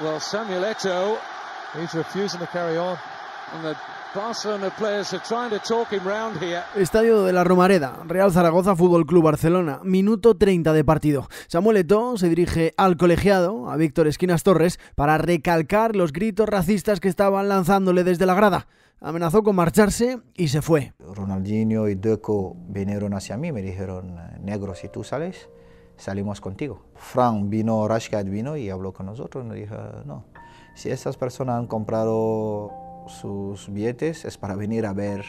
Well, Samuel he's refusing to carry on. And players are trying to talk him round Estadio de la Romareda, Real Zaragoza Fútbol Club Barcelona, minuto 30 de partido. Samuel se dirige al colegiado, a Víctor Esquinas Torres, para recalcar los gritos racistas que estaban lanzándole desde la grada. Amenazó con marcharse y se fue. Ronaldinho y Deco vinieron hacia mí, me dijeron, negros y tú sales, salimos contigo. Frank vino, Rashkad vino y habló con nosotros. Nos dijo, no, si estas personas han comprado sus billetes es para venir a ver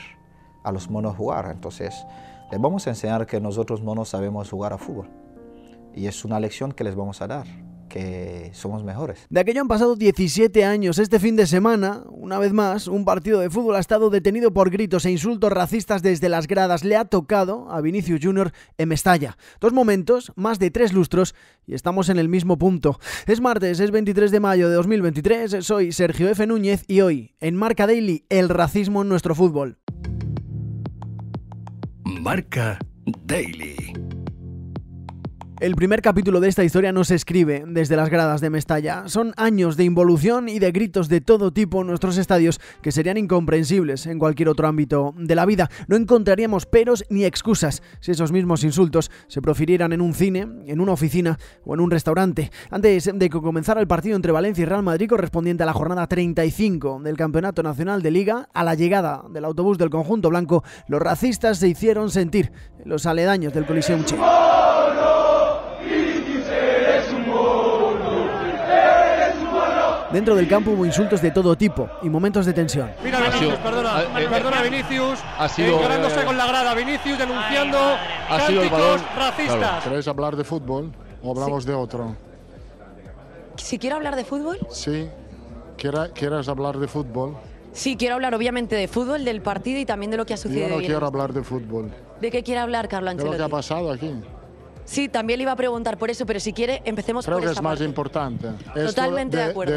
a los monos jugar. Entonces, les vamos a enseñar que nosotros monos sabemos jugar a fútbol. Y es una lección que les vamos a dar que somos mejores. De aquello han pasado 17 años. Este fin de semana, una vez más, un partido de fútbol ha estado detenido por gritos e insultos racistas desde las gradas. Le ha tocado a Vinicius Jr. en Mestalla. Dos momentos, más de tres lustros y estamos en el mismo punto. Es martes, es 23 de mayo de 2023. Soy Sergio F. Núñez y hoy, en Marca Daily, el racismo en nuestro fútbol. Marca Daily. El primer capítulo de esta historia no se escribe desde las gradas de Mestalla. Son años de involución y de gritos de todo tipo en nuestros estadios que serían incomprensibles en cualquier otro ámbito de la vida. No encontraríamos peros ni excusas si esos mismos insultos se profirieran en un cine, en una oficina o en un restaurante. Antes de que comenzara el partido entre Valencia y Real Madrid correspondiente a la jornada 35 del Campeonato Nacional de Liga, a la llegada del autobús del conjunto blanco, los racistas se hicieron sentir los aledaños del Coliseum Chico. Dentro del campo hubo insultos de todo tipo y momentos de tensión. Mira Vinicius, perdona, eh, perdona Vinicius, ha eh, sido, encarándose eh, con la grada, Vinicius denunciando ha sido racistas. Claro. ¿Queréis hablar de fútbol o hablamos de otro? Si quiero hablar de fútbol. Sí, ¿quieres hablar de fútbol? Sí, quiero hablar obviamente de fútbol, del partido y también de lo que ha sucedido. no quiero hablar de fútbol. ¿De qué quiere hablar, Carlos Ancelotti? De lo que ha pasado aquí. Sí, también le iba a preguntar por eso, pero si quiere, empecemos Creo por Creo que es más importante. Totalmente de, acuerdo.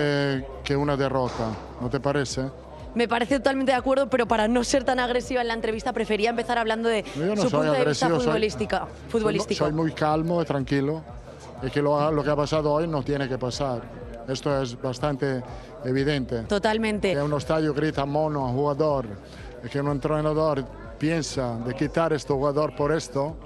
que una derrota, ¿no te parece? Me parece totalmente de acuerdo, pero para no ser tan agresiva en la entrevista, prefería empezar hablando de su punto de vista futbolística, soy, futbolístico. Soy muy calmo y tranquilo, y que lo, que ha pasado hoy no tiene que pasar. Esto es bastante evidente. Totalmente. Que un estadio grita mono a un jugador, que un entrenador piensa de quitar a este jugador por esto,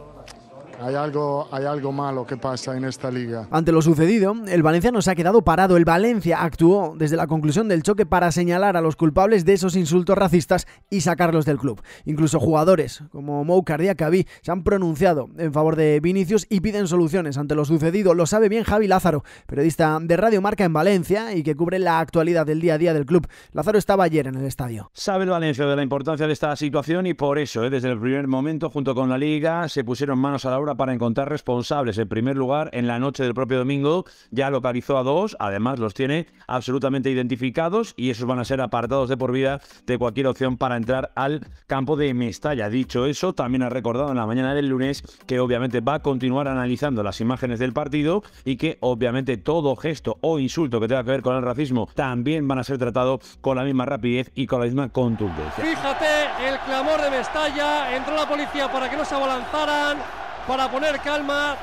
hay algo, hay algo malo que pasa en esta liga. Ante lo sucedido, el Valencia no se ha quedado parado. El Valencia actuó desde la conclusión del choque para señalar a los culpables de esos insultos racistas y sacarlos del club. Incluso jugadores como Mou Cardiacabi se han pronunciado en favor de Vinicius y piden soluciones ante lo sucedido. Lo sabe bien Javi Lázaro, periodista de Radio Marca en Valencia y que cubre la actualidad del día a día del club. Lázaro estaba ayer en el estadio. Sabe el Valencia de la importancia de esta situación y por eso, ¿eh? desde el primer momento, junto con la liga, se pusieron manos a la para encontrar responsables. En primer lugar, en la noche del propio domingo ya localizó a dos, además los tiene absolutamente identificados y esos van a ser apartados de por vida de cualquier opción para entrar al campo de Mestalla. Dicho eso, también ha recordado en la mañana del lunes que obviamente va a continuar analizando las imágenes del partido y que obviamente todo gesto o insulto que tenga que ver con el racismo también van a ser tratados con la misma rapidez y con la misma contundencia. Fíjate el clamor de Mestalla, entró la policía para que no se abalanzaran para poner calma.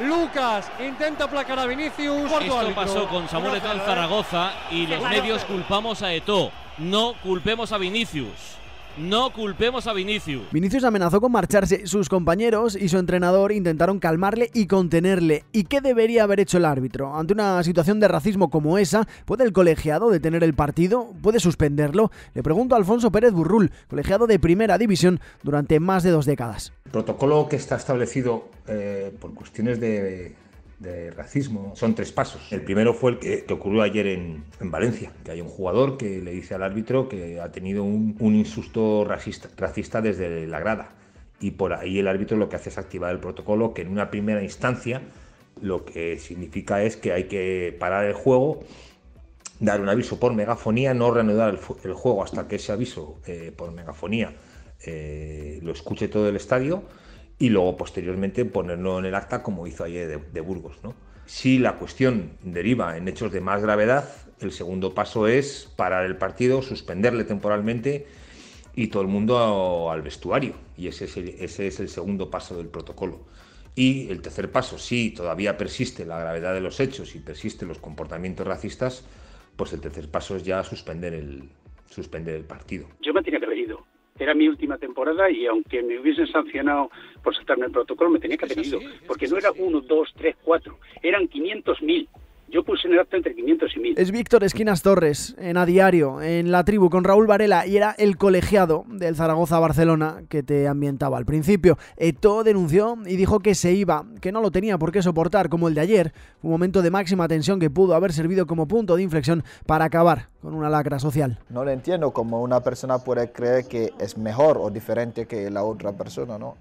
Lucas intenta aplacar a Vinicius. Esto pasó con Samuel en ¿eh? Zaragoza y los medios culpamos a Eto. No culpemos a Vinicius. No culpemos a Vinicius. Vinicius amenazó con marcharse. Sus compañeros y su entrenador intentaron calmarle y contenerle. ¿Y qué debería haber hecho el árbitro? Ante una situación de racismo como esa, ¿puede el colegiado detener el partido? ¿Puede suspenderlo? Le pregunto a Alfonso Pérez Burrul, colegiado de primera división durante más de dos décadas. protocolo que está establecido eh, por cuestiones de de racismo. Son tres pasos. El primero fue el que, ocurrió ayer en, en, Valencia, que hay un jugador que le dice al árbitro que ha tenido un, un insusto racista, racista desde la grada. Y por ahí el árbitro lo que hace es activar el protocolo, que en una primera instancia lo que significa es que hay que parar el juego, dar un aviso por megafonía, no reanudar el, juego hasta que ese aviso eh, por megafonía eh, lo escuche todo el estadio y luego posteriormente ponerlo en el acta como hizo ayer de, Burgos. ¿no? Si la cuestión deriva en hechos de más gravedad, el segundo paso es parar el partido, suspenderle temporalmente y todo el mundo al vestuario. Y ese es el, ese es el segundo paso del protocolo. Y el tercer paso, si todavía persiste la gravedad de los hechos y persisten los comportamientos racistas, pues el tercer paso es ya suspender el, suspender el partido. Yo me tenía que haber ido era mi última temporada y aunque me hubiesen sancionado por saltarme el protocolo, me tenía que haber ido, porque no era uno, dos, tres, cuatro, eran 500.000. mil. Yo puse en el acto entre 500 y 1000. Es Víctor Esquinas Torres, en A Diario, en La Tribu, con Raúl Varela, y era el colegiado del Zaragoza-Barcelona que te ambientaba al principio. todo denunció y dijo que se iba, que no lo tenía por qué soportar, como el de ayer, un momento de máxima tensión que pudo haber servido como punto de inflexión para acabar con una lacra social. No lo entiendo, como una persona puede creer que es mejor o diferente que la otra persona, ¿no?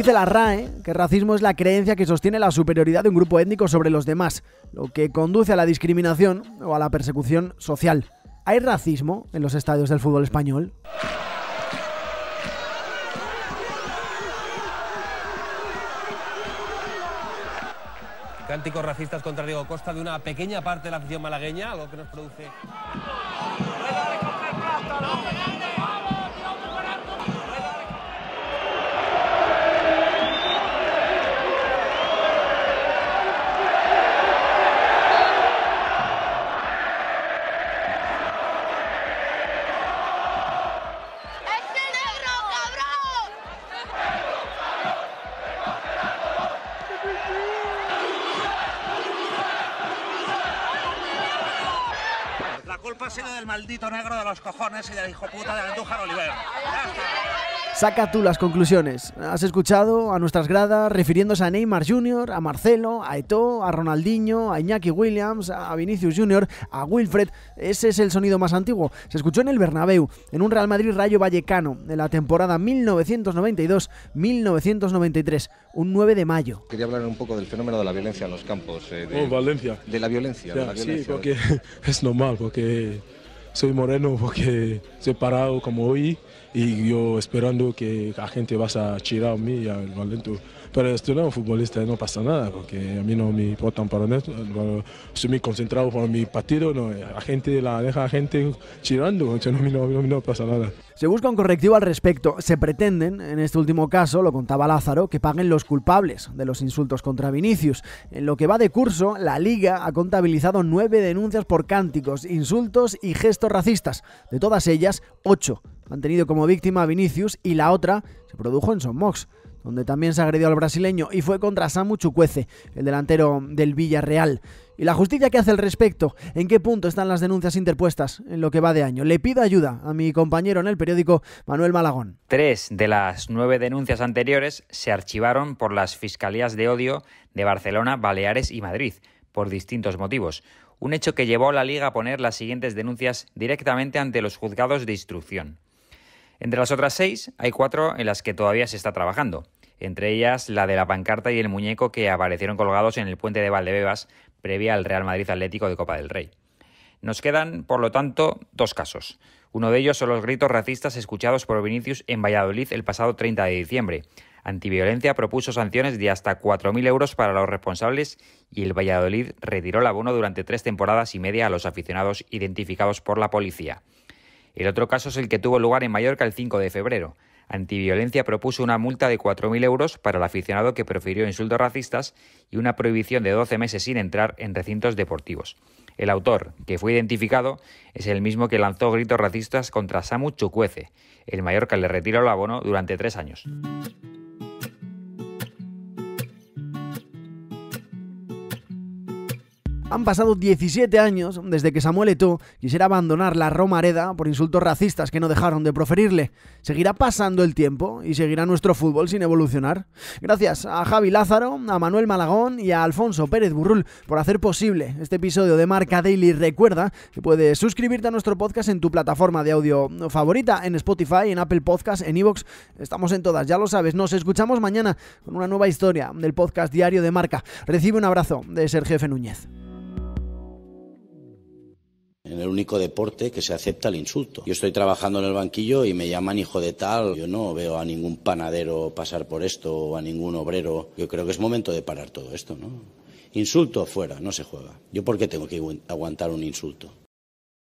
Dice la RAE que racismo es la creencia que sostiene la superioridad de un grupo étnico sobre los demás, lo que conduce a la discriminación o a la persecución social. ¿Hay racismo en los estadios del fútbol español? Cánticos racistas contra Diego Costa de una pequeña parte de la afición malagueña, algo que nos produce... del maldito negro de los cojones y del hijo puta de Andújar Oliver. Saca tú las conclusiones. Has escuchado a nuestras gradas refiriéndose a Neymar Jr., a Marcelo, a Eto'o, a Ronaldinho, a Iñaki Williams, a Vinicius Jr., a Wilfred. Ese es el sonido más antiguo. Se escuchó en el Bernabéu, en un Real Madrid Rayo Vallecano, en la temporada 1992-1993, un 9 de mayo. Quería hablar un poco del fenómeno de la violencia en los campos. Eh, oh, de, la violencia. de la violencia. Sí, porque es normal, porque soy moreno porque soy parado como hoy y yo esperando que la gente vaya a tirar a mí y al valento. Pero estoy un futbolista no pasa nada, porque a mí no me importa para esto. Estoy muy concentrado con mi partido, no, la gente la deja gente chirando, no, no pasa nada. Se busca un correctivo al respecto. Se pretenden, en este último caso, lo contaba Lázaro, que paguen los culpables de los insultos contra Vinicius. En lo que va de curso, la Liga ha contabilizado nueve denuncias por cánticos, insultos y gestos racistas. De todas ellas, ocho han tenido como víctima a Vinicius y la otra se produjo en Son Mox donde también se agredió al brasileño, y fue contra Samu Chucuece, el delantero del Villarreal. ¿Y la justicia qué hace al respecto? ¿En qué punto están las denuncias interpuestas en lo que va de año? Le pido ayuda a mi compañero en el periódico, Manuel Malagón. Tres de las nueve denuncias anteriores se archivaron por las Fiscalías de Odio de Barcelona, Baleares y Madrid, por distintos motivos. Un hecho que llevó a la Liga a poner las siguientes denuncias directamente ante los juzgados de instrucción. Entre las otras seis, hay cuatro en las que todavía se está trabajando, entre ellas la de la pancarta y el muñeco que aparecieron colgados en el puente de Valdebebas previa al Real Madrid Atlético de Copa del Rey. Nos quedan, por lo tanto, dos casos. Uno de ellos son los gritos racistas escuchados por Vinicius en Valladolid el pasado 30 de diciembre. Antiviolencia propuso sanciones de hasta 4.000 euros para los responsables y el Valladolid retiró el abono durante tres temporadas y media a los aficionados identificados por la policía. El otro caso es el que tuvo lugar en Mallorca el 5 de febrero. Antiviolencia propuso una multa de 4.000 euros para el aficionado que profirió insultos racistas y una prohibición de 12 meses sin entrar en recintos deportivos. El autor, que fue identificado, es el mismo que lanzó gritos racistas contra Samu Chukwueze. El Mallorca le retiró el abono durante tres años. Han pasado 17 años desde que Samuel Eto'o quisiera abandonar la Romareda por insultos racistas que no dejaron de proferirle. Seguirá pasando el tiempo y seguirá nuestro fútbol sin evolucionar. Gracias a Javi Lázaro, a Manuel Malagón y a Alfonso Pérez Burrul por hacer posible este episodio de Marca Daily. Recuerda que puedes suscribirte a nuestro podcast en tu plataforma de audio favorita, en Spotify, en Apple Podcasts, en Evox. Estamos en todas, ya lo sabes. Nos escuchamos mañana con una nueva historia del podcast diario de Marca. Recibe un abrazo de Sergio F. Núñez en el único deporte que se acepta el insulto. Yo estoy trabajando en el banquillo y me llaman hijo de tal. Yo no veo a ningún panadero pasar por esto o a ningún obrero. Yo creo que es momento de parar todo esto, ¿no? Insulto fuera, no se juega. ¿Yo por qué tengo que aguantar un insulto?